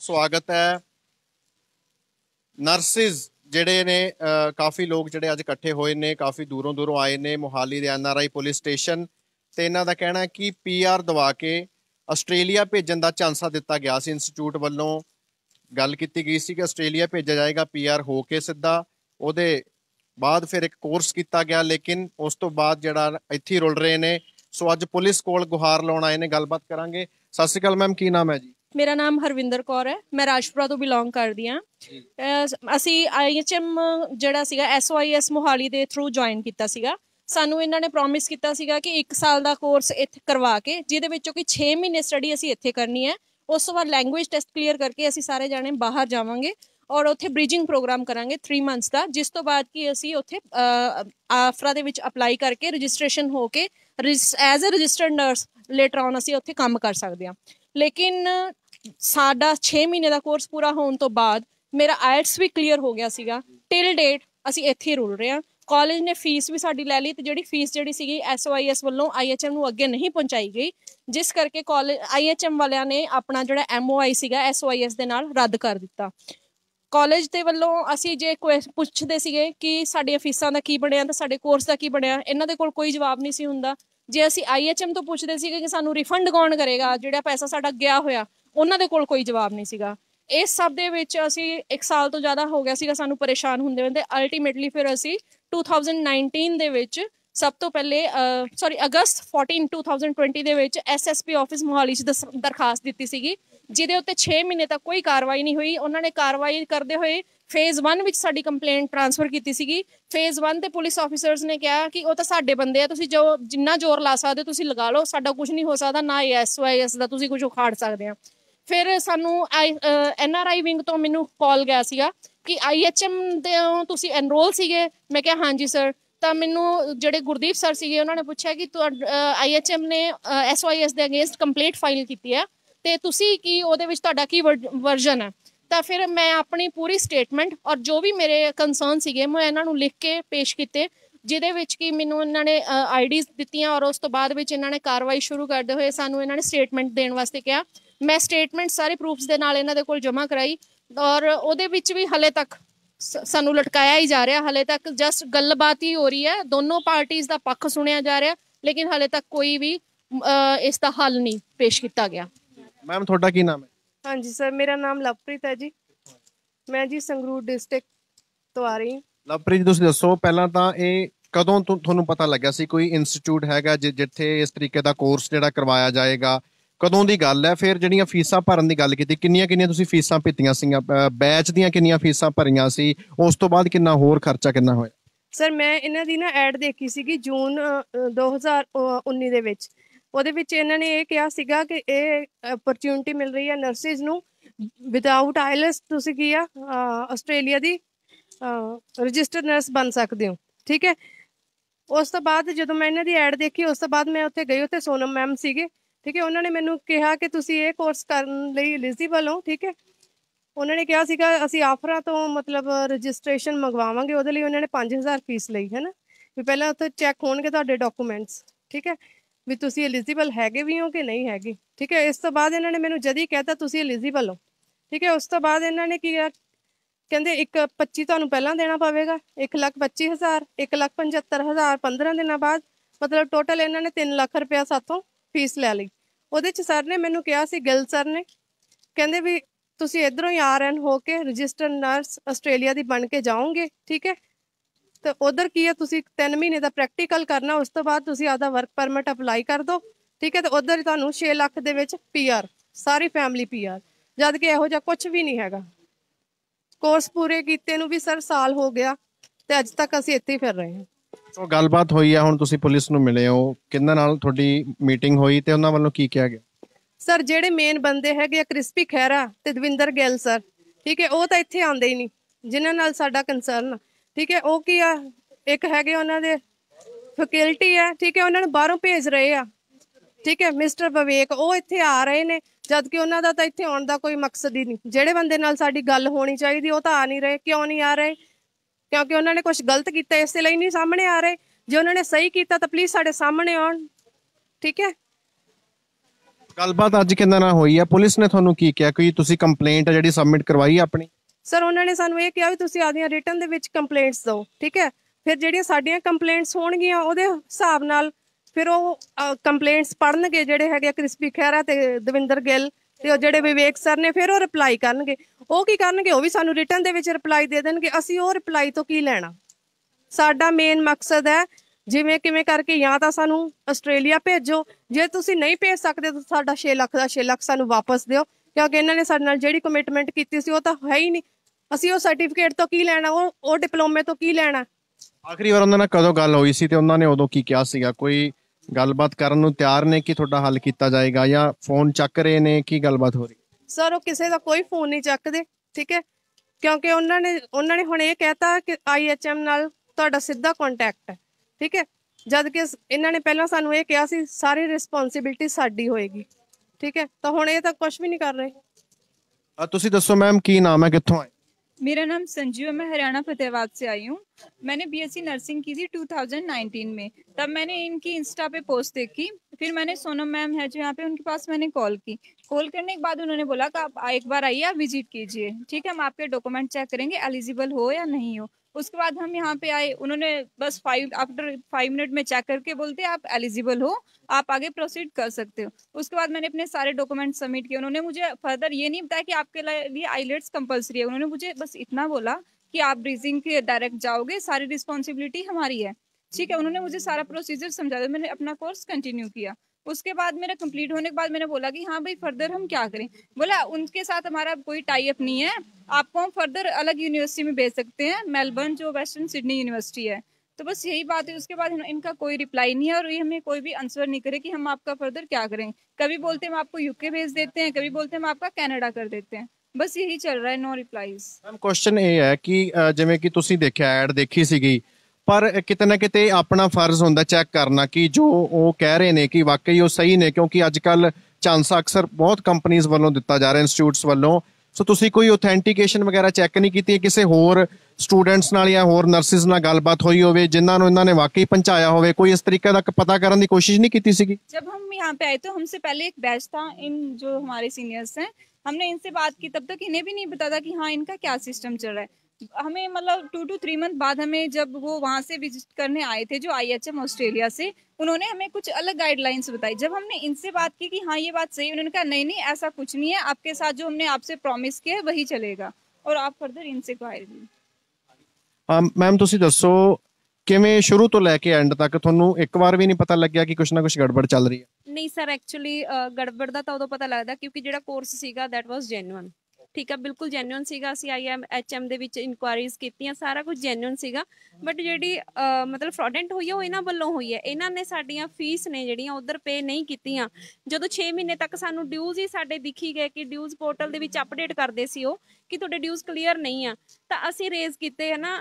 ਸਵਾਗਤ ਹੈ ਨਰਸਿਸ ਜਿਹੜੇ ਨੇ ਕਾਫੀ ਲੋਕ ਜਿਹੜੇ ਅੱਜ ਇਕੱਠੇ ਹੋਏ ਨੇ ਕਾਫੀ ਦੂਰੋਂ ਦੂਰੋਂ ਆਏ ਨੇ ਮੋਹਾਲੀ ਦੇ ਐਨਆਰਆਈ ਪੁਲਿਸ ਸਟੇਸ਼ਨ ਤੇ ਇਹਨਾਂ ਦਾ ਕਹਿਣਾ ਹੈ ਕਿ ਪੀਆਰ ਦਵਾ ਕੇ ਆਸਟ੍ਰੇਲੀਆ ਭੇਜਣ ਦਾ ਚਾਂਸਾ ਦਿੱਤਾ ਗਿਆ ਸੀ ਇੰਸਟੀਚਿਊਟ ਵੱਲੋਂ ਗੱਲ ਕੀਤੀ ਗਈ ਸੀ ਕਿ ਆਸਟ੍ਰੇਲੀਆ ਭੇਜਿਆ ਜਾਏਗਾ ਪੀਆਰ ਹੋ ਕੇ ਸਿੱਧਾ ਉਹਦੇ ਬਾਅਦ ਫਿਰ ਇੱਕ ਕੋਰਸ ਕੀਤਾ ਗਿਆ ਲੇਕਿਨ ਉਸ ਤੋਂ ਬਾਅਦ ਜਿਹੜਾ ਇੱਥੇ ਰੁਲ ਰਹੇ ਨੇ ਸੋ ਅੱਜ ਪੁਲਿਸ ਕੋਲ ਗੁਹਾਰ ਲਾਉਣ ਆਏ ਨੇ ਗੱਲਬਾਤ ਕਰਾਂਗੇ ਸਤਿ ਸ਼੍ਰੀ ਅਕਾਲ ਮੈਮ ਕੀ ਨਾਮ ਹੈ ਜੀ ਮੇਰਾ ਨਾਮ ਹਰਵਿੰਦਰ ਕੌਰ ਹੈ ਮੈਂ ਰਾਜਪੁਰਾ ਤੋਂ ਬਿਲੋਂਗ ਕਰਦੀ ਆ ਅਸੀਂ ਆਈਐਚਐਮ ਜਿਹੜਾ ਸੀਗਾ ਐਸਓਆਈਐਸ ਮੋਹਾਲੀ ਦੇ ਥਰੂ ਜੁਆਇਨ ਕੀਤਾ ਸੀਗਾ ਸਾਨੂੰ ਇਹਨਾਂ ਨੇ ਪ੍ਰੋਮਿਸ ਕੀਤਾ ਸੀਗਾ ਕਿ 1 ਸਾਲ ਦਾ ਕੋਰਸ ਇੱਥੇ ਕਰਵਾ ਕੇ ਜਿਹਦੇ ਵਿੱਚੋਂ ਕਿ 6 ਮਹੀਨੇ ਸਟੱਡੀ ਅਸੀਂ ਇੱਥੇ ਕਰਨੀ ਹੈ ਉਸ ਤੋਂ ਬਾਅਦ ਲੈਂਗੁਏਜ ਟੈਸਟ ਕਲੀਅਰ ਕਰਕੇ ਅਸੀਂ ਸਾਰੇ ਜਾਣੇ ਬਾਹਰ ਜਾਵਾਂਗੇ ਔਰ ਉੱਥੇ ਬ੍ਰਿਜਿੰਗ ਪ੍ਰੋਗਰਾਮ ਕਰਾਂਗੇ 3 ਮੰਥਸ ਦਾ ਜਿਸ ਤੋਂ ਬਾਅਦ ਕਿ ਅਸੀਂ ਉੱਥੇ ਆਫਰਾ ਦੇ ਵਿੱਚ ਅਪਲਾਈ ਕਰਕੇ ਰਜਿਸਟ੍ਰੇਸ਼ਨ ਹੋ ਕੇ as a registered nurse later on ਅਸੀਂ ਉੱਥੇ ਕੰਮ ਕਰ ਸਕਦੇ ਹਾਂ ਲੇਕਿਨ ਸਾਡਾ 6 ਮਹੀਨੇ ਦਾ ਕੋਰਸ ਪੂਰਾ ਹੋਣ ਤੋਂ ਬਾਅਦ ਮੇਰਾ ਆਇਲਟਸ ਵੀ ਕਲੀਅਰ ਹੋ ਗਿਆ ਸੀਗਾ ਟਿਲ ਡੇਟ ਅਸੀਂ ਇੱਥੇ ਰੁਲ ਰਹੇ ਹਾਂ ਕਾਲਜ ਨੇ ਫੀਸ ਵੀ ਸਾਡੀ ਲੈ ਲਈ ਤੇ ਜਿਹੜੀ ਫੀਸ ਜਿਹੜੀ ਸੀਗੀ ਐਸਓਆਈਐਸ ਵੱਲੋਂ ਆਈਐਚਐਮ ਨੂੰ ਅੱਗੇ ਨਹੀਂ ਪਹੁੰਚਾਈ ਗਈ ਜਿਸ ਕਰਕੇ ਕਾਲਜ ਆਈਐਚਐਮ ਵਾਲਿਆਂ ਨੇ ਆਪਣਾ ਜਿਹੜਾ ਐਮਓਆਈ ਸੀਗਾ ਐਸਓਆਈਐਸ ਦੇ ਨਾਲ ਰੱਦ ਕਰ ਦਿੱਤਾ ਕਾਲਜ ਦੇ ਵੱਲੋਂ ਅਸੀਂ ਜੇ ਪੁੱਛਦੇ ਸੀਗੇ ਕਿ ਸਾਡੀਆਂ ਫੀਸਾਂ ਦਾ ਕੀ ਬਣਿਆ ਤੇ ਸਾਡੇ ਕੋਰਸ ਦਾ ਕੀ ਬਣਿਆ ਇਹਨਾਂ ਦੇ ਕੋਲ ਕੋਈ ਜਵਾਬ ਨਹੀਂ ਸੀ ਹੁੰਦਾ ਜੇ ਅਸੀਂ ਆਈਐਚਐਮ ਤੋਂ ਪੁੱਛਦੇ ਸੀਗੇ ਕਿ ਸਾਨੂੰ ਰਿਫੰਡ ਕੌਣ ਕਰੇਗਾ ਜਿਹੜਾ ਪੈਸਾ ਸਾਡਾ ਗਿਆ ਹੋਇਆ ਉਹਨਾਂ ਦੇ ਕੋਲ ਕੋਈ ਜਵਾਬ ਨਹੀਂ ਸੀਗਾ ਇਸ ਸਭ ਦੇ ਵਿੱਚ ਅਸੀਂ 1 ਸਾਲ ਤੋਂ ਜ਼ਿਆਦਾ ਹੋ ਗਿਆ ਸੀਗਾ ਸਾਨੂੰ ਪਰੇਸ਼ਾਨ ਹੁੰਦੇ ਹੁੰਦੇ ਅਲਟੀਮੇਟਲੀ ਫਿਰ ਅਸੀਂ 2019 ਦੇ ਵਿੱਚ ਸਭ ਤੋਂ ਪਹਿਲੇ ਸੌਰੀ ਅਗਸਤ 14 2020 ਦੇ ਵਿੱਚ ਐਸਐਸਪੀ ਆਫਿਸ ਮੁਹਾਲੀ 'ਚ ਦਰਖਾਸਤ ਦਿੱਤੀ ਸੀਗੀ ਜਿਹਦੇ ਉੱਤੇ 6 ਮਹੀਨੇ ਤੱਕ ਕੋਈ ਕਾਰਵਾਈ ਨਹੀਂ ਹੋਈ ਉਹਨਾਂ ਨੇ ਕਾਰਵਾਈ ਕਰਦੇ ਹੋਏ ਫੇਜ਼ 1 ਵਿੱਚ ਸਾਡੀ ਕੰਪਲੇਂਟ ਟ੍ਰਾਂਸਫਰ ਕੀਤੀ ਸੀਗੀ ਫੇਜ਼ 1 ਤੇ ਪੁਲਿਸ ਆਫੀਸਰਸ ਨੇ ਕਿਹਾ ਕਿ ਉਹ ਤਾਂ ਸਾਡੇ ਬੰਦੇ ਆ ਤੁਸੀਂ ਜੋ ਜਿੰਨਾ ਜ਼ੋਰ ਲਾ ਸਕਦੇ ਤੁਸੀਂ ਲਗਾ ਲਓ ਸਾਡਾ ਕੁਝ ਨਹੀਂ ਹੋ ਸਕਦਾ ਨਾ ਐਸਵਾਈਐਸ ਦਾ ਤੁਸੀਂ ਕੁਝ ਉਖਾੜ ਸਕਦੇ ਆ ਫਿਰ ਸਾਨੂੰ ਐਨ ਆਰ ਆਈ ਵਿੰਗ ਤੋਂ ਮੈਨੂੰ ਕਾਲ ਗਿਆ ਸੀਗਾ ਕਿ ਆਈ ਐਚ ਐਮ ਦੇ ਤੁਸੀਂ ਐਨਰੋਲ ਸੀਗੇ ਮੈਂ ਕਿਹਾ ਹਾਂਜੀ ਸਰ ਤਾਂ ਮੈਨੂੰ ਜਿਹੜੇ ਗੁਰਦੀਪ ਸਰ ਸੀਗੇ ਉਹਨਾਂ ਨੇ ਪੁੱਛਿਆ ਕਿ ਆਈ ਐਚ ਐਮ ਨੇ ਐਸ ਵਾਈ ਐਸ ਦੇ ਅਗੇਂਸਟ ਕੰਪਲੀਟ ਫਾਈਲ ਕੀਤੀ ਹੈ ਤੇ ਤੁਸੀਂ ਕੀ ਉਹਦੇ ਵਿੱਚ ਤੁਹਾਡਾ ਕੀ ਵਰਜਨ ਹੈ ਤਾਂ ਫਿਰ ਮੈਂ ਆਪਣੀ ਪੂਰੀ ਸਟੇਟਮੈਂਟ ਔਰ ਜੋ ਵੀ ਮੇਰੇ ਕਨਸਰਨ ਸੀਗੇ ਮੈਂ ਇਹਨਾਂ ਨੂੰ ਲਿਖ ਕੇ ਪੇਸ਼ ਕੀਤੇ ਜਿਹਦੇ ਵਿੱਚ ਕਿ ਮੈਨੂੰ ਇਹਨਾਂ ਨੇ ਆਈਡੀਜ਼ ਦਿੱਤੀਆਂ ਔਰ ਉਸ ਤੋਂ ਬਾਅਦ ਵਿੱਚ ਇਹਨਾਂ ਨੇ ਕਾਰਵਾਈ ਸ਼ੁਰੂ ਕਰਦੇ ਹੋਏ ਸਾਨੂੰ ਇਹਨਾਂ ਨੇ ਸਟੇਟਮੈਂਟ ਦੇਣ ਵਾਸਤੇ ਕਿਹਾ ਮੈਂ ਸਟੇਟਮੈਂਟ ਸਾਰੇ ਪ੍ਰੂਫਸ ਦੇ ਨਾਲ ਇਹਨਾਂ ਦੇ ਕੋਲ ਜਮ੍ਹਾਂ ਕਰਾਈ ਔਰ ਉਹਦੇ ਵਿੱਚ ਵੀ ਹਲੇ ਤੱਕ ਸਾਨੂੰ ਲਟਕਾਇਆ ਹੀ ਜਾ ਰਿਹਾ ਹਲੇ ਤੱਕ ਜਸਟ ਗੱਲਬਾਤ ਹੀ ਹੋ ਰਹੀ ਹੈ ਦੋਨੋਂ ਪਾਰਟੀਆਂ ਦਾ ਪੱਖ ਸੁਣਿਆ ਜਾ ਰਿਹਾ ਲੇਕਿਨ ਹਲੇ ਤੱਕ ਕੋਈ ਵੀ ਇਸ ਦਾ ਹੱਲ ਨਹੀਂ ਪੇਸ਼ ਕੀਤਾ ਗਿਆ ਮੈਮ ਤੁਹਾਡਾ ਕੀ ਨਾਮ ਹੈ ਹਾਂਜੀ ਸਰ ਮੇਰਾ ਨਾਮ ਲਵਪ੍ਰੀਤ ਹੈ ਜੀ ਮੈਂ ਜੀ ਸੰਗਰੂਰ ਡਿਸਟ੍ਰਿਕਟ ਤੋਂ ਆ ਰਹੀ ਹਾਂ ਲਵਪ੍ਰੀਤ ਤੁਸੀਂ ਦੱਸੋ ਪਹਿਲਾਂ ਤਾਂ ਇਹ ਕਦੋਂ ਤੁਹਾਨੂੰ ਪਤਾ ਲੱਗਿਆ ਸੀ ਕੋਈ ਇੰਸਟੀਚਿਊਟ ਹੈਗਾ ਜਿੱਥੇ ਇਸ ਤਰੀਕੇ ਦਾ ਕੋਰਸ ਜਿਹੜਾ ਕਰਵਾਇਆ ਜਾਏਗਾ ਕਦੋਂ ਦੀ ਗੱਲ ਹੈ ਫਿਰ ਜਿਹੜੀਆਂ ਫੀਸਾਂ ਭਰਨ ਦੀ ਗੱਲ ਕੀਤੀ ਕਿੰਨੀਆਂ ਕਿੰਨੀਆਂ ਤੁਸੀਂ ਫੀਸਾਂ ਭਿੱਤੀਆਂ ਸੀਗੀਆਂ ਬੈਚ ਦੀਆਂ ਕਿੰਨੀਆਂ ਫੀਸਾਂ ਭਰੀਆਂ ਸੀ ਉਸ ਤੋਂ ਬਾਅਦ ਕਿੰਨਾ ਹੋਰ ਖਰਚਾ ਕਿੰਨਾ ਹੋਇਆ ਸਰ ਮੈਂ ਇਹਨਾਂ ਦੀ ਨਾ ਐਡ ਦੇਖੀ ਸੀ ਕਿ ਜੂਨ 2019 ਦੇ ਵਿੱਚ ਉਹਦੇ ਵਿੱਚ ਇਹਨਾਂ ਨੇ ਇਹ ਕਿਹਾ ਸੀਗਾ ਕਿ ਇਹ ਓਪਰਚ्युनिटी ਮਿਲ ਰਹੀ ਹੈ ਨਰਸਿਸ ਨੂੰ ਵਿਦਆਊਟ ਆਈਲਸ ਤੁਸੀਂ ਕੀ ਆ ਆਸਟ੍ਰੇਲੀਆ ਦੀ ਰਜਿਸਟਰਡ ਨਰਸ ਬਣ ਸਕਦੇ ਹੋ ਠੀਕ ਹੈ ਉਸ ਤੋਂ ਬਾਅਦ ਜਦੋਂ ਮੈਂ ਇਹਨਾਂ ਦੀ ਐਡ ਦੇਖੀ ਉਸ ਤੋਂ ਬਾਅਦ ਮੈਂ ਉੱਥੇ ਗਈ ਉੱਥੇ ਸੋਨਮ ਮੈਮ ਸੀਗੇ ਠੀਕ ਹੈ ਉਹਨਾਂ ਨੇ ਮੈਨੂੰ ਕਿਹਾ ਕਿ ਤੁਸੀਂ ਇਹ ਕੋਰਸ ਕਰਨ ਲਈ ਐਲੀਜੀਬਲ ਹੋ ਠੀਕ ਹੈ ਉਹਨਾਂ ਨੇ ਕਿਹਾ ਸੀਗਾ ਅਸੀਂ ਆਫਰਾਂ ਤੋਂ ਮਤਲਬ ਰਜਿਸਟ੍ਰੇਸ਼ਨ ਮੰਗਵਾਵਾਂਗੇ ਉਹਦੇ ਲਈ ਉਹਨਾਂ ਨੇ 5000 ਫੀਸ ਲਈ ਹੈ ਨਾ ਵੀ ਪਹਿਲਾਂ ਉੱਥੇ ਚੈੱਕ ਹੋਣਗੇ ਤੁਹਾਡੇ ਡਾਕੂਮੈਂਟਸ ਠੀਕ ਹੈ ਵੀ ਤੁਸੀਂ ਐਲੀਜੀਬਲ ਹੈਗੇ ਵੀ ਹੋ ਕਿ ਨਹੀਂ ਹੈਗੇ ਠੀਕ ਹੈ ਇਸ ਤੋਂ ਬਾਅਦ ਇਹਨਾਂ ਨੇ ਮੈਨੂੰ ਜਦੀ ਕਹਿਤਾ ਤੁਸੀਂ ਐਲੀਜੀਬਲ ਹੋ ਠੀਕ ਹੈ ਉਸ ਤੋਂ ਬਾਅਦ ਇਹਨਾਂ ਨੇ ਕੀ ਕਹਿੰਦੇ ਇੱਕ 25 ਤੁਹਾਨੂੰ ਪਹਿਲਾਂ ਦੇਣਾ ਪਵੇਗਾ 125000 175000 15 ਦਿਨਾਂ ਬਾਅਦ ਮਤਲਬ ਟੋਟਲ ਇਹਨਾਂ ਨੇ 3 ਲੱਖ ਰੁਪਇਆ ਸਾਥੋਂ ਫੀਸ ਲੈ ਲਈ ਉਹਦੇ ਚ ਸਰ ਨੇ ਮੈਨੂੰ ਕਿਹਾ ਸੀ ਗਿੱਲ ਸਰ ਨੇ ਕਹਿੰਦੇ ਵੀ ਤੁਸੀਂ ਇਧਰੋਂ ਹੀ ਆਰਐਨ ਹੋ ਕੇ ਰਜਿਸਟਰ ਨਰਸ ਆਸਟ੍ਰੇਲੀਆ ਦੀ ਬਣ ਕੇ ਜਾਓਗੇ ਠੀਕ ਹੈ ਤੇ ਉਧਰ ਕੀ ਹੈ ਤੁਸੀਂ 3 ਮਹੀਨੇ ਦਾ ਪ੍ਰੈਕਟੀਕਲ ਕਰਨਾ ਉਸ ਤੋਂ ਬਾਅਦ ਤੁਸੀਂ ਆਦਾ ਵਰਕ ਪਰਮਿਟ ਅਪਲਾਈ ਕਰ ਦਿਓ ਠੀਕ ਹੈ ਤੇ ਉਧਰ ਤੁਹਾਨੂੰ 6 ਲੱਖ ਦੇ ਵਿੱਚ ਪੀਆਰ ਸਾਰੀ ਫੈਮਿਲੀ ਪੀਆਰ ਜਦ ਕਿ ਇਹੋ ਜਿਹਾ ਕੁਝ ਵੀ ਨਹੀਂ ਹੈਗਾ ਕੋਰਸ ਪੂਰੇ ਕੀਤੇ ਨੂੰ ਵੀ ਸਰ ਸਾਲ ਹੋ ਗਿਆ ਤੇ ਅੱਜ ਤੱਕ ਅਸੀਂ ਇੱਥੇ ਹੀ ਫਿਰ ਰਹੇ ਹਾਂ ਸੋ ਗੱਲਬਾਤ ਹੋਈ ਆ ਹੁਣ ਤੁਸੀਂ ਪੁਲਿਸ ਨੂੰ ਮਿਲੇ ਹੋ ਕਿੰਨਾਂ ਨਾਲ ਤੁਹਾਡੀ ਮੀਟਿੰਗ ਹੋਈ ਤੇ ਉਹਨਾਂ ਵੱਲੋਂ ਕੀ ਕਿਹਾ ਗਿਆ ਸਰ ਜਿਹੜੇ ਮੇਨ ਬੰਦੇ ਹੈਗੇ ਆ ਕ੍ਰਿਸਪੀ ਖੈਰਾ ਤੇ ਦਵਿੰਦਰ ਗੈਲ ਸਰ ਠੀਕ ਹੈ ਉਹ ਤਾਂ ਇੱਥੇ ਆਉਂਦੇ ਹੀ ਨਹੀਂ ਜਿਨ੍ਹਾਂ ਨਾਲ ਸਾਡਾ ਕੰਸਰਨ ਠੀਕ ਹੈ ਉਹ ਕੀ ਆ ਇੱਕ ਹੈਗੇ ਉਹਨਾਂ ਦੇ ਫੈਕਲਟੀ ਆ ਠੀਕ ਹੈ ਉਹਨਾਂ ਨੂੰ ਬਾਹਰੋਂ ਭੇਜ ਰਹੇ ਆ ਠੀਕ ਹੈ ਮਿਸਟਰ ਵਿਵੇਕ ਉਹ ਇੱਥੇ ਆ ਰਹੇ ਨੇ ਜਦ ਕਿ ਉਹਨਾਂ ਦਾ ਤਾਂ ਇੱਥੇ ਆਉਣ ਦਾ ਕੋਈ ਮਕਸਦ ਹੀ ਨਹੀਂ ਜਿਹੜੇ ਬੰਦੇ ਨਾਲ ਸਾਡੀ ਗੱਲ ਹੋਣੀ ਚਾਹੀਦੀ ਉਹ ਤਾਂ ਆ ਨਹੀਂ ਰਹੇ ਕਿਉਂ ਨਹੀਂ ਆ ਰਹੇ ਕਿਉਂਕਿ ਉਹਨਾਂ ਨੇ ਕੁਝ ਗਲਤ ਕੀਤਾ ਇਸੇ ਲਈ ਨਹੀਂ ਸਾਹਮਣੇ ਆ ਰਹੇ ਜੇ ਉਹਨਾਂ ਨੇ ਸਹੀ ਕੀਤਾ ਤਾਂ ਪਲੀਜ਼ ਸਾਡੇ ਸਾਹਮਣੇ ਆਉਣ ਠੀਕ ਹੈ ਗੱਲਬਾਤ ਅੱਜ ਕਿੰਨਾ ਨਾ ਹੋਈ ਹੈ ਪੁਲਿਸ ਨੇ ਤੁਹਾਨੂੰ ਕੀ ਕਿਹਾ ਕਿ ਤੁਸੀਂ ਕੰਪਲੇਂਟ ਜਿਹੜੀ ਸਬਮਿਟ ਕਰਵਾਈ ਆਪਣੀ ਸਰ ਉਹਨਾਂ ਨੇ ਸਾਨੂੰ ਇਹ ਕਿਹਾ ਵੀ ਤੁਸੀਂ ਆਦੀਆਂ ਰਿਟਰਨ ਦੇ ਵਿੱਚ ਕੰਪਲੇਂਟਸ ਦਿਓ ਠੀਕ ਹੈ ਫਿਰ ਜਿਹੜੀਆਂ ਸਾਡੀਆਂ ਕੰਪਲੇਂਟਸ ਹੋਣਗੀਆਂ ਉਹਦੇ ਹਿਸਾਬ ਨਾਲ ਫਿਰ ਉਹ ਕੰਪਲੇਂਟਸ ਪੜਨਗੇ ਜਿਹੜੇ ਹੈਗੇ ਕ੍ਰਿਸਪੀ ਖੈਰਾ ਤੇ ਦਵਿੰਦਰ ਗਿੱਲ ਤੇ ਉਹ ਜਿਹੜੇ ਵਿਵੇਕ ਸਰ ਨੇ ਫਿਰ ਉਹ ਰਿਪਲਾਈ ਕਰਨਗੇ ਉਹ ਕੀ ਕਰਨਗੇ ਉਹ ਵੀ ਸਾਨੂੰ ਰਿਟਰਨ ਦੇ ਵਿੱਚ ਰਿਪਲਾਈ ਦੇ ਦੇਣਗੇ ਅਸੀਂ ਉਹ ਰਿਪਲਾਈ ਤੋਂ ਕੀ ਲੈਣਾ ਸਾਡਾ ਮੇਨ ਮਕਸਦ ਹੈ ਜਿਵੇਂ ਕਿਵੇਂ ਕਰਕੇ ਜਾਂ ਤਾਂ ਸਾਨੂੰ ਆਸਟ੍ਰੇਲੀਆ ਭੇਜੋ ਜੇ ਤੁਸੀਂ ਨਹੀਂ ਭੇਜ ਸਕਦੇ ਤਾਂ ਸਾਡਾ 6 ਲੱਖ ਦਾ 6 ਲੱਖ ਸਾਨੂੰ ਵਾਪਸ ਦਿਓ ਕਿਉਂਕਿ ਇਹਨਾਂ ਨੇ ਸਾਡੇ ਨਾਲ ਜਿਹੜੀ ਕਮਿਟਮੈਂਟ ਕੀਤੀ ਸੀ ਉਹ ਤਾਂ ਹੈ ਹੀ ਨਹੀਂ ਅਸੀਂ ਉਹ ਸਰਟੀਫਿਕੇਟ ਤੋਂ ਕੀ ਲੈਣਾ ਉਹ ਉਹ ਡਿਪਲੋਮੇ ਤੋਂ ਕੀ ਲੈਣਾ ਆਖਰੀ ਵਾਰ ਉਹਨਾਂ ਨਾਲ ਕਦੋਂ ਗੱਲ ਹੋਈ ਸੀ ਤੇ ਉਹਨਾਂ ਨੇ ਉਦੋਂ ਕੀ ਕਿਹਾ ਸੀਗਾ ਕੋਈ ਗੱਲਬਾਤ ਕਰਨ ਨੂੰ ਤਿਆਰ ਨੇ ਕਿ ਤੁਹਾਡਾ ਹੱਲ ਕੀਤਾ ਜਾਏਗਾ ਜਾਂ ਫੋਨ ਚੱਕ ਰਹੇ ਨੇ ਕੀ ਗੱਲਬਾਤ ਹੋ ਰਹੀ ਸਰ ਉਹ ਕਿਸੇ ਦਾ ਕੋਈ ਫੋਨ ਨਹੀਂ ਚੱਕਦੇ ਠੀਕ ਹੈ ਕਿਉਂਕਿ ਉਹਨਾਂ ਨੇ ਉਹਨਾਂ ਨੇ ਹੁਣ ਇਹ ਕਹਿਤਾ ਕਿ ਆਈਐਚਐਮ ਨਾਲ ਤੁਹਾਡਾ ਸਿੱਧਾ ਕੰਟੈਕਟ ਹੈ ਠੀਕ ਹੈ ਜਦ ਕਿ ਇਹਨਾਂ ਨੇ ਪਹਿਲਾਂ ਸਾਨੂੰ ਇਹ ਕਿਹਾ ਸੀ ਸਾਰੀ ਰਿਸਪੌਂਸਿਬਿਲਟੀ ਸਾਡੀ ਹੋਏਗੀ ਠੀਕ ਹੈ ਤਾਂ ਹੁਣ ਇਹ ਤਾਂ ਕੁਝ ਵੀ ਨਹੀਂ ਕਰ ਰਹੇ ਤੁਸੀਂ ਦੱਸੋ ਮੈਮ ਕੀ ਨਾਮ ਹੈ ਕਿੱਥੋਂ ਆਏ मेरा नाम संजीव है मैं हरियाणा फतेहाबाद से आई हूँ मैंने बीएससी नर्सिंग की थी 2019 में तब मैंने इनकी इंस्टा पे पोस्ट देखी फिर मैंने सोनम मैम है जो यहाँ पे उनके पास मैंने कॉल की कॉल करने के बाद उन्होंने बोला कि आप एक बार आइए आप विजिट कीजिए ठीक है हम आपके डॉक्यूमेंट चेक करेंगे एलिजिबल हो या नहीं हो उसके बाद हम यहाँ पे आए उन्होंने बस फाइव आफ्टर फाइव मिनट में चेक करके बोलते आप एलिजिबल हो आप आगे प्रोसीड कर सकते हो उसके बाद मैंने अपने सारे डॉक्यूमेंट सबमिट किए उन्होंने मुझे फर्दर ये नहीं बताया कि आपके लिए आईलेट्स कंपलसरी है उन्होंने मुझे बस इतना बोला कि आप ब्रीजिंग के डायरेक्ट जाओगे सारी रिस्पॉन्सिबिलिटी हमारी है ठीक है उन्होंने मुझे सारा प्रोसीजर समझाया मैंने अपना कोर्स कंटिन्यू किया उसके बाद मेरा कंप्लीट होने के बाद मैंने बोला कि हाँ भाई फर्दर हम क्या करें बोला उनके साथ हमारा कोई टाई अप नहीं है आपको हम फर्दर अलग यूनिवर्सिटी में भेज सकते हैं मेलबर्न जो वेस्टर्न सिडनी यूनिवर्सिटी है तो बस यही बात है उसके बाद इनका कोई रिप्लाई नहीं है और ये हमें कोई भी आंसर नहीं करे कि हम आपका फर्दर क्या करें कभी बोलते हैं हम आपको यूके भेज देते हैं कभी बोलते हैं हम आपका कनाडा कर देते हैं ਬਸ ਇਹੀ ਚੱਲ ਰਿਹਾ ਨੋ ਰਿਪਲਾਈਜ਼ ਮੈਮ क्वेश्चन ये है कि ਜਿਵੇਂ ਕਿ ਤੁਸੀਂ ਦੇਖਿਆ ਐਡ ਦੇਖੀ ਸੀਗੀ ਪਰ ਕਿਤੇ ਨਾ ਕਿਤੇ ਆਪਣਾ ਫਰਜ਼ ਹੁੰਦਾ ਚੈੱਕ ਕਰਨਾ ਕਿ ਜੋ ਉਹ ਕਹਿ ਰਹੇ ਨੇ ਕਿ ਵਾਕਈ ਉਹ ਸਹੀ ਨੇ ਕਿਉਂਕਿ ਅੱਜ ਕੱਲ ਚਾਂਸ ਅਕਸਰ ਬਹੁਤ ਕੰਪਨੀਆਂ ਵੱਲੋਂ ਦਿੱਤਾ ਜਾ ਰਿਹਾ ਇੰਸਟੀਚਿਊਟਸ ਵੱਲੋਂ ਸੋ ਤੁਸੀਂ ਕੋਈ ਆਥੈਂਟੀਕੇਸ਼ਨ ਵਗੈਰਾ ਚੈੱਕ ਨਹੀਂ ਕੀਤੀ ਕਿਸੇ ਹੋਰ ਸਟੂਡੈਂਟਸ ਨਾਲ ਜਾਂ ਹੋਰ ਨਰਸਿਸ ਨਾਲ ਗੱਲਬਾਤ ਹੋਈ ਹੋਵੇ ਜਿਨ੍ਹਾਂ ਨੂੰ ਇਹਨਾਂ ਨੇ ਵਾਕਈ ਪਹੁੰਚਾਇਆ ਹੋਵੇ ਕੋਈ ਇਸ ਤਰੀਕੇ ਦਾ ਪਤਾ ਕਰਨ ਦੀ ਕੋਸ਼ਿਸ਼ नहीं की ਸੀਗੀ जब हम यहाँ पे आए तो हमसे पहले एक बैच था इन जो हमारे सीनियर्स हैं हमने इनसे बात की तब तक इन्हें भी नहीं पता था कि हाँ इनका क्या सिस्टम चल रहा है हमें मतलब टू टू थ्री मंथ बाद हमें जब वो वहाँ से विजिट करने आए थे जो आई ऑस्ट्रेलिया से उन्होंने हमें कुछ अलग गाइडलाइंस बताई जब हमने इनसे बात की कि हाँ ये बात सही उन्होंने कहा नहीं नहीं ऐसा कुछ नहीं है आपके साथ जो हमने आपसे प्रॉमिस किया है वही चलेगा ਔਰ ਆਪ ਫਰਦਰ ਇਨਸਿਕੁਆਇਰੀ ਮੈਮ ਤੁਸੀਂ ਦੱਸੋ ਕਿਵੇਂ ਸ਼ੁਰੂ ਤੋਂ ਲੈ ਕੇ ਐਂਡ ਤੱਕ ਤੁਹਾਨੂੰ ਇੱਕ ਵਾਰ ਵੀ ਨਹੀਂ ਪਤਾ ਲੱਗਿਆ ਕਿ ਕੁਛ ਨਾ ਕੁਛ ਗੜਬੜ ਚੱਲ ਰਹੀ ਹੈ ਨਹੀਂ ਸਰ ਐਕਚੁਅਲੀ ਗੜਬੜ ਦਾ ਤਾਂ ਉਦੋਂ ਪਤਾ ਲੱਗਦਾ ਕਿਉਂਕਿ ਜਿਹੜਾ ਕੋਰਸ ਸੀਗਾ ਥੈਟ ਵਾਸ ਜੈਨੂਇਨ ਠੀਕ ਆ ਬਿਲਕੁਲ ਜੈਨੂਇਨ ਸੀਗਾ ਅਸੀਂ ਆਈਐਮ ਐਚਐਮ ਦੇ ਵਿੱਚ ਇਨਕੁਆਰੀਜ਼ ਕੀਤੀਆਂ ਸਾਰਾ ਕੁਝ ਜੈਨੂਇਨ ਸੀਗਾ ਬਟ ਜਿਹੜੀ ਮਤਲਬ ਫਰਾਡੈਂਟ ਹੋਈ ਹੈ ਉਹ ਇਹਨਾਂ ਵੱਲੋਂ ਹੋਈ ਹੈ ਇਹਨਾਂ ਨੇ ਸਾਡੀਆਂ ਫੀਸ ਨੇ ਜਿਹੜੀਆਂ ਉਧਰ ਪੇ ਨਹੀਂ ਕੀਤੀਆਂ ਜਦੋਂ 6 ਮਹੀਨੇ ਤੱਕ ਸਾਨੂੰ ਡਿਊਜ਼ ਹੀ ਸਾਡੇ ਦਿਖੀ ਗਏ ਕਿ ਡਿਊਜ਼ ਪੋਰਟਲ ਦੇ ਵਿੱਚ ਅਪਡੇਟ ਕਰਦੇ ਸੀ ਉਹ ਕਿ ਤੁਹਾਡੇ ਡਿਊਸ ਕਲੀਅਰ ਨਹੀਂ ਆ ਤਾਂ ਅਸੀਂ ਰੇਜ਼ ਕੀਤੇ ਹਨਾ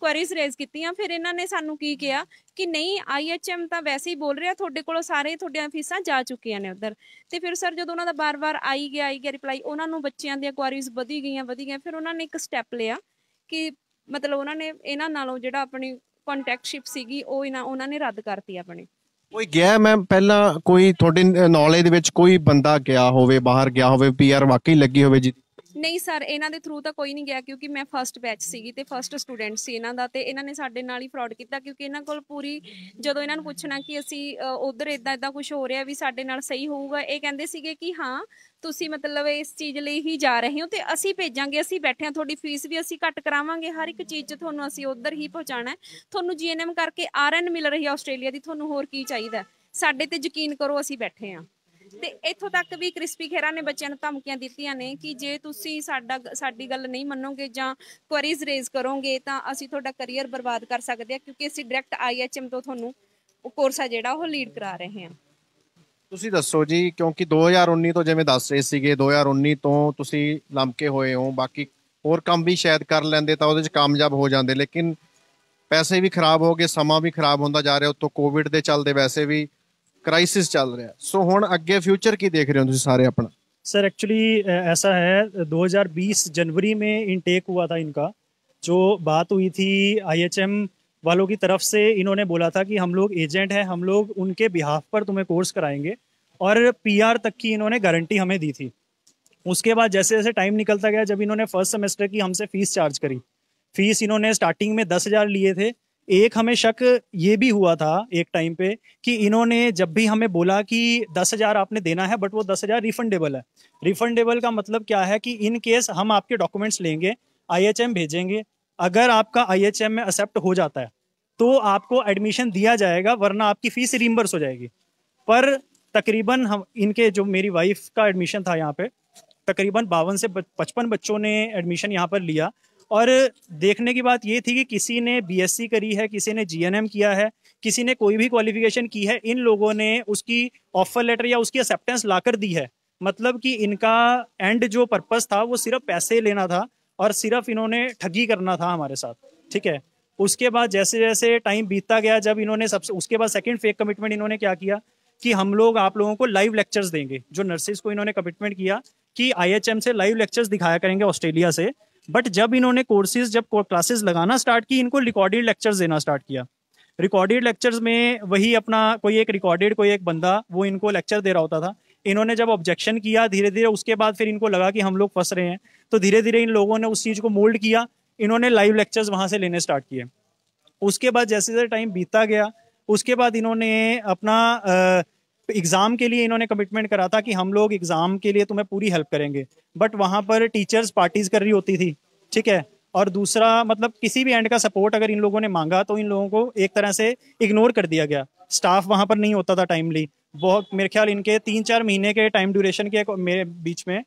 ਕੁਐਰੀਜ਼ ਰੇਜ਼ ਕੀਤੀਆਂ ਫਿਰ ਇਹਨਾਂ ਨੇ ਸਾਨੂੰ ਕੀ ਕਿਹਾ ਕਿ ਨਹੀਂ ਆਈਐਚਐਮ ਤਾਂ ਵੈਸੇ ਹੀ ਬੋਲ ਰਿਹਾ ਤੁਹਾਡੇ ਕੋਲੋਂ ਸਾਰੇ ਤੁਹਾਡੀਆਂ ਫੀਸਾਂ ਜਾ ਚੁੱਕੀਆਂ ਨੇ ਉਧਰ ਤੇ ਫਿਰ ਸਰ ਜਦੋਂ ਉਹਨਾਂ ਦਾ ਬਾਰ-ਬਾਰ ਆਈ ਗਿਆ ਆਈ ਗਿਆ ਰਿਪਲਾਈ ਉਹਨਾਂ ਨੂੰ ਬੱਚਿਆਂ ਦੀਆਂ ਕੁਐਰੀਜ਼ ਵਧੀ ਗਈਆਂ ਵਧੀ ਗਈਆਂ ਫਿਰ ਉਹਨਾਂ ਨੇ ਇੱਕ ਸਟੈਪ ਲਿਆ ਕਿ ਮਤਲਬ ਉਹਨਾਂ ਨੇ ਇਹਨਾਂ ਨਾਲੋਂ ਜਿਹੜਾ ਆਪਣੀ ਕੰਟੈਕਟਸ਼ਿਪ ਸੀਗੀ ਉਹ ਇਹਨਾਂ ਉਹਨਾਂ ਨੇ ਰੱਦ ਕਰਤੀ ਆਪਣੀ ਕੋਈ ਗਿਆ ਮੈਂ ਪਹਿਲਾਂ ਕੋਈ ਤੁਹਾਡੇ ਨੌਲੇਜ ਦੇ ਵਿੱਚ ਕੋਈ ਬੰਦਾ ਗਿਆ ਹੋਵੇ ਬਾਹਰ ਗਿਆ ਹੋਵੇ ਪੀਆਰ ਵਾਕਈ ਲੱਗੀ ਹੋਵੇ ਜੀ ਨਹੀਂ ਸਰ ਇਹਨਾਂ ਦੇ ਥਰੂ ਤਾਂ ਕੋਈ ਨਹੀਂ ਗਿਆ ਕਿਉਂਕਿ ਮੈਂ ਫਰਸਟ ਬੈਚ ਸੀਗੀ ਤੇ ਫਰਸਟ ਸਟੂਡੈਂਟ ਸੀ ਇਹਨਾਂ ਦਾ ਤੇ ਇਹਨਾਂ ਨੇ ਸਾਡੇ ਨਾਲ ਹੀ ਫਰਾਡ ਕੀਤਾ ਕਿਉਂਕਿ ਇਹਨਾਂ ਕੋਲ ਪੂਰੀ ਜਦੋਂ ਇਹਨਾਂ ਨੂੰ ਪੁੱਛਣਾ ਕਿ ਅਸੀਂ ਉਧਰ ਇਦਾਂ ਇਦਾਂ ਕੁਝ ਹੋ ਰਿਹਾ ਵੀ ਸਾਡੇ ਨਾਲ ਸਹੀ ਹੋਊਗਾ ਇਹ ਕਹਿੰਦੇ ਸੀਗੇ ਕਿ ਹਾਂ ਤੁਸੀਂ ਮਤਲਬ ਇਸ ਚੀਜ਼ ਲਈ ਹੀ ਜਾ ਰਹੇ ਹੋ ਤੇ ਅਸੀਂ ਭੇਜਾਂਗੇ ਅਸੀਂ ਬੈਠੇ ਆ ਤੁਹਾਡੀ ਫੀਸ ਵੀ ਅਸੀਂ ਘੱਟ ਕਰਾਵਾਂਗੇ ਹਰ ਇੱਕ ਚੀਜ਼ 'ਚ ਤੁਹਾਨੂੰ ਅਸੀਂ ਉਧਰ ਹੀ ਪਹੁੰਚਾਣਾ ਤੁਹਾਨੂੰ ਜੀਐਨਐਮ ਕਰਕੇ ਆਰਐਨ ਮਿਲ ਰਹੀ ਹੈ ਆਸਟ੍ਰੇਲੀਆ ਦੀ ਤੁਹਾਨੂੰ ਹੋਰ ਕੀ ਚਾਹੀਦਾ ਸਾਡੇ ਤੇ ਯਕੀਨ ਕਰੋ ਅਸੀਂ ਬੈਠੇ ਆ ਤੇ ਇੱਥੋਂ ਤੱਕ ਵੀ ਕ੍ਰਿਸਪੀ ਖੇਰਾ ਨੇ ਬੱਚਿਆਂ ਨੂੰ ਧਮਕੀਆਂ ਦਿੱਤੀਆਂ ਨੇ ਕਿ ਜੇ ਤੁਸੀਂ ਸਾਡਾ ਸਾਡੀ ਗੱਲ ਨਹੀਂ ਮੰਨੋਗੇ ਜਾਂ ਕੁਐਰੀਜ਼ ਰੇਜ਼ ਕਰੋਗੇ ਤਾਂ ਅਸੀਂ ਤੁਹਾਡਾ ਕੈਰੀਅਰ ਬਰਬਾਦ ਕਰ ਸਕਦੇ ਆ ਕਿਉਂਕਿ ਅਸੀਂ ਡਾਇਰੈਕਟ ਆਈਐਚਐਮ ਤੋਂ ਤੁਹਾਨੂੰ ਉਹ ਕੋਰਸ ਆ ਜਿਹੜਾ ਉਹ ਲੀਡ ਕਰਾ ਰਹੇ ਹਾਂ ਤੁਸੀਂ ਦੱਸੋ ਜੀ ਕਿਉਂਕਿ 2019 ਤੋਂ ਜਿਵੇਂ ਦੱਸ ਰਹੇ ਸੀਗੇ 2019 ਤੋਂ ਤੁਸੀਂ ਲੰਮਕੇ ਹੋਏ ਹੋ ਬਾਕੀ ਹੋਰ ਕੰਮ ਵੀ ਸ਼ਾਇਦ ਕਰ ਲੈਂਦੇ ਤਾਂ ਉਹਦੇ ਵਿੱਚ ਕਾਮਯਾਬ ਹੋ ਜਾਂਦੇ ਲੇਕਿਨ ਪੈਸੇ ਵੀ ਖਰਾਬ ਹੋ ਗਏ ਸਮਾਂ ਵੀ ਖਰਾਬ ਹੁੰਦਾ ਜਾ ਰਿਹਾ ਉਤੋਂ ਕੋਵਿਡ ਦੇ ਚੱਲਦੇ ਵੈਸੇ ਵੀ ਕ੍ਰਾਈਸਿਸ ਚੱਲ ਰਿਹਾ ਸੋ ਹੁਣ ਅੱਗੇ ਫਿਊਚਰ ਕੀ ਦੇਖ ਰਹੇ ਹੋ ਤੁਸੀਂ ਸਾਰੇ ਆਪਣਾ सर एक्चुअली ऐसा है 2020 जनवरी में इनटेक हुआ था इनका जो बात हुई थी आईएचएम वालों की तरफ से इन्होंने बोला था कि हम लोग एजेंट हैं हम लोग उनके बिहाफ पर तुम्हें कोर्स कराएंगे और पीआर तक की इन्होंने गारंटी हमें दी थी उसके बाद जैसे जैसे टाइम निकलता गया जब इन्होंने फर्स्ट सेमेस्टर की हमसे फ़ीस चार्ज करी फ़ीस इन्होंने स्टार्टिंग में दस हज़ार लिए थे एक हमें शक ये भी हुआ था एक टाइम पे कि इन्होंने जब भी हमें बोला कि दस हज़ार आपने देना है बट वो दस हज़ार रिफंडेबल है रिफंडेबल का मतलब क्या है कि इन केस हम आपके डॉक्यूमेंट्स लेंगे आईएचएम भेजेंगे अगर आपका आईएचएम में एक्सेप्ट हो जाता है तो आपको एडमिशन दिया जाएगा वरना आपकी फ़ीस रिम्बर्स हो जाएगी पर तकरीबन हम इनके जो मेरी वाइफ का एडमिशन था यहाँ पे तकरीबन बावन से पचपन बच्चों ने एडमिशन यहाँ पर लिया और देखने की बात ये थी कि किसी ने बीएससी करी है किसी ने जीएनएम किया है किसी ने कोई भी क्वालिफिकेशन की है इन लोगों ने उसकी ऑफर लेटर या उसकी एक्सेप्टेंस लाकर दी है मतलब कि इनका एंड जो पर्पस था वो सिर्फ पैसे लेना था और सिर्फ इन्होंने ठगी करना था हमारे साथ ठीक है उसके बाद जैसे जैसे टाइम बीतता गया जब इन्होंने सबसे उसके बाद सेकंड फेक कमिटमेंट इन्होंने क्या किया कि हम लोग आप लोगों को लाइव लेक्चर्स देंगे जो नर्सेज को इन्होंने कमिटमेंट किया कि आईएचएम से लाइव लेक्चर्स दिखाया करेंगे ऑस्ट्रेलिया से बट जब इन्होंने कोर्सेज जब क्लासेस लगाना स्टार्ट की इनको रिकॉर्डेड लेक्चर्स देना स्टार्ट किया रिकॉर्डेड लेक्चर्स में वही अपना कोई एक रिकॉर्डेड कोई एक बंदा वो इनको लेक्चर दे रहा होता था इन्होंने जब ऑब्जेक्शन किया धीरे धीरे उसके बाद फिर इनको लगा कि हम लोग फंस रहे हैं तो धीरे धीरे इन लोगों ने उस चीज़ को मोल्ड किया इन्होंने लाइव लेक्चर्स वहाँ से लेने स्टार्ट किए उसके बाद जैसे जैसे टाइम बीता गया उसके बाद इन्होंने अपना तो एग्ज़ाम के लिए इन्होंने कमिटमेंट करा था कि हम लोग एग्ज़ाम के लिए तुम्हें पूरी हेल्प करेंगे बट वहाँ पर टीचर्स पार्टीज़ कर रही होती थी ठीक है और दूसरा मतलब किसी भी एंड का सपोर्ट अगर इन लोगों ने मांगा तो इन लोगों को एक तरह से इग्नोर कर दिया गया स्टाफ वहाँ पर नहीं होता था टाइमली बहुत मेरे ख्याल इनके तीन चार महीने के टाइम ड्यूरेशन के मेरे बीच में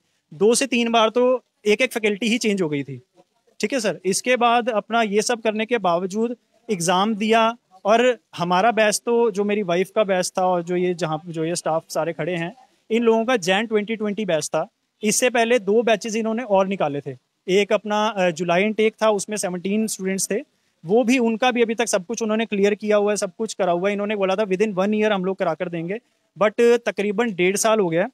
दो से तीन बार तो एक एक फैकल्टी ही चेंज हो गई थी ठीक है सर इसके बाद अपना ये सब करने के बावजूद एग्ज़ाम दिया और हमारा बैच तो जो मेरी वाइफ का बैच था और जो ये जहाँ जो ये स्टाफ सारे खड़े हैं इन लोगों का जैन 2020 बैच था इससे पहले दो बैचेज इन्होंने और निकाले थे एक अपना जुलाई इनटेक था उसमें 17 स्टूडेंट्स थे वो भी उनका भी अभी तक सब कुछ उन्होंने क्लियर किया हुआ है सब कुछ करा हुआ है इन्होंने बोला था विद इन वन ईयर हम लोग करा कर देंगे बट तकरीबन डेढ़ साल हो गया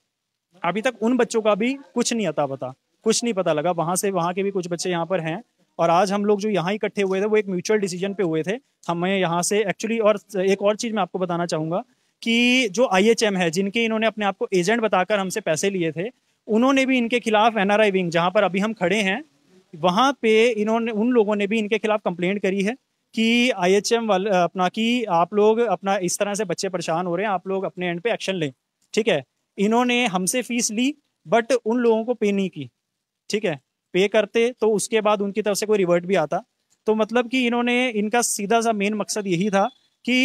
अभी तक उन बच्चों का भी कुछ नहीं आता पता कुछ नहीं पता लगा वहाँ से वहाँ के भी कुछ बच्चे यहाँ पर हैं और आज हम लोग जो यहाँ इकट्ठे हुए थे वो एक म्यूचुअल डिसीजन पे हुए थे हमें यहाँ से एक्चुअली और एक और चीज़ मैं आपको बताना चाहूँगा कि जो आई है जिनके इन्होंने अपने आप को एजेंट बताकर हमसे पैसे लिए थे उन्होंने भी इनके खिलाफ एन विंग जहाँ पर अभी हम खड़े हैं वहाँ पे इन्होंने उन लोगों ने भी इनके खिलाफ कंप्लेंट करी है कि आई एच एम वाले अपना कि आप लोग अपना इस तरह से बच्चे परेशान हो रहे हैं आप लोग अपने एंड पे एक्शन लें ठीक है इन्होंने हमसे फीस ली बट उन लोगों को पे नहीं की ठीक है पे करते तो उसके बाद उनकी तरफ से कोई रिवर्ट भी आता तो मतलब कि इन्होंने इनका सीधा सा मेन मकसद यही था कि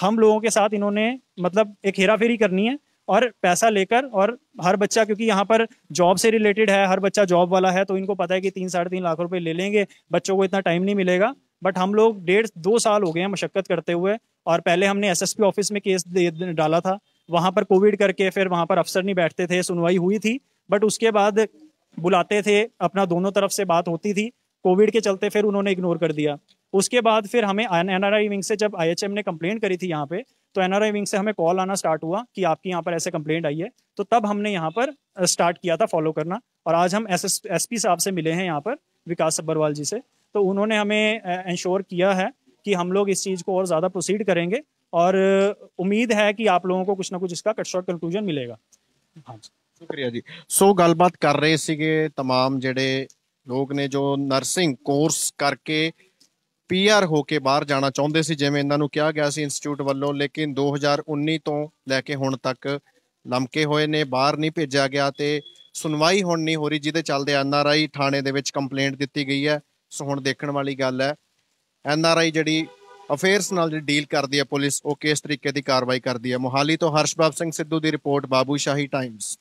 हम लोगों के साथ इन्होंने मतलब एक हेरा फेरी करनी है और पैसा लेकर और हर बच्चा क्योंकि यहाँ पर जॉब से रिलेटेड है हर बच्चा जॉब वाला है तो इनको पता है कि तीन साढ़े तीन लाख रुपए ले लेंगे बच्चों को इतना टाइम नहीं मिलेगा बट हम लोग डेढ़ दो साल हो गए हैं मशक्क़त करते हुए और पहले हमने एसएसपी ऑफिस में केस डाला था वहाँ पर कोविड करके फिर वहाँ पर अफसर नहीं बैठते थे सुनवाई हुई थी बट उसके बाद बुलाते थे अपना दोनों तरफ से बात होती थी कोविड के चलते फिर उन्होंने इग्नोर कर दिया उसके बाद फिर हमें आई विंग से जब एम ने कम्प्लेंट करी थी यहाँ पे तो आई विंग से हमें कॉल आना स्टार्ट हुआ कि आपकी यहाँ पर ऐसे कंप्लेंट आई है तो तब हमने यहाँ पर स्टार्ट किया था फॉलो करना और आज हम एस एस साहब से मिले हैं यहाँ पर विकास सब्बरवाल जी से तो उन्होंने हमें इंश्योर किया है कि हम लोग इस चीज़ को और ज़्यादा प्रोसीड करेंगे और उम्मीद है कि आप लोगों को कुछ ना कुछ इसका कट शॉर्ट कंक्लूजन मिलेगा हाँ जी ਸ਼ੁਕਰੀਆ ਜੀ ਸੋ ਗੱਲਬਾਤ ਕਰ ਰਹੇ ਸੀਗੇ तमाम ਜਿਹੜੇ ਲੋਕ ਨੇ ਜੋ ਨਰਸਿੰਗ ਕੋਰਸ ਕਰਕੇ ਪੀਆਰ ਹੋ ਕੇ ਬਾਹਰ ਜਾਣਾ ਚਾਹੁੰਦੇ ਸੀ ਜਿਵੇਂ ਇਹਨਾਂ ਨੂੰ ਕਿਹਾ ਗਿਆ ਸੀ ਇੰਸਟੀਚਿਊਟ ਵੱਲੋਂ ਲੇਕਿਨ 2019 ਤੋਂ ਲੈ ਕੇ ਹੁਣ ਤੱਕ ਲੰਮਕੇ ਹੋਏ ਨੇ ਬਾਹਰ ਨਹੀਂ ਭੇਜਿਆ ਗਿਆ ਤੇ ਸੁਣਵਾਈ ਹੁਣ ਨਹੀਂ ਹੋ ਰਹੀ ਜਿਹਦੇ ਚੱਲਦੇ ਐਨਆਰਆਈ ਥਾਣੇ ਦੇ ਵਿੱਚ ਕੰਪਲੇਂਟ ਦਿੱਤੀ ਗਈ ਹੈ ਸੋ ਹੁਣ ਦੇਖਣ ਵਾਲੀ ਗੱਲ ਹੈ ਐਨਆਰਆਈ ਜਿਹੜੀ ਅਫੇਅਰਸ ਨਾਲ ਜਿਹੜੀ ਡੀਲ ਕਰਦੀ ਹੈ ਪੁਲਿਸ ਉਹ ਕਿਸ ਤਰੀਕੇ ਦੀ ਕਾਰਵਾਈ ਕਰਦੀ ਹੈ ਮੋਹਾਲੀ ਤੋਂ ਹਰਸ਼ਬਾਬ ਸਿੰਘ ਸਿੱਧੂ ਦੀ ਰਿਪੋਰਟ ਬਾਬੂ ਸ਼ਾਹੀ ਟਾਈਮਸ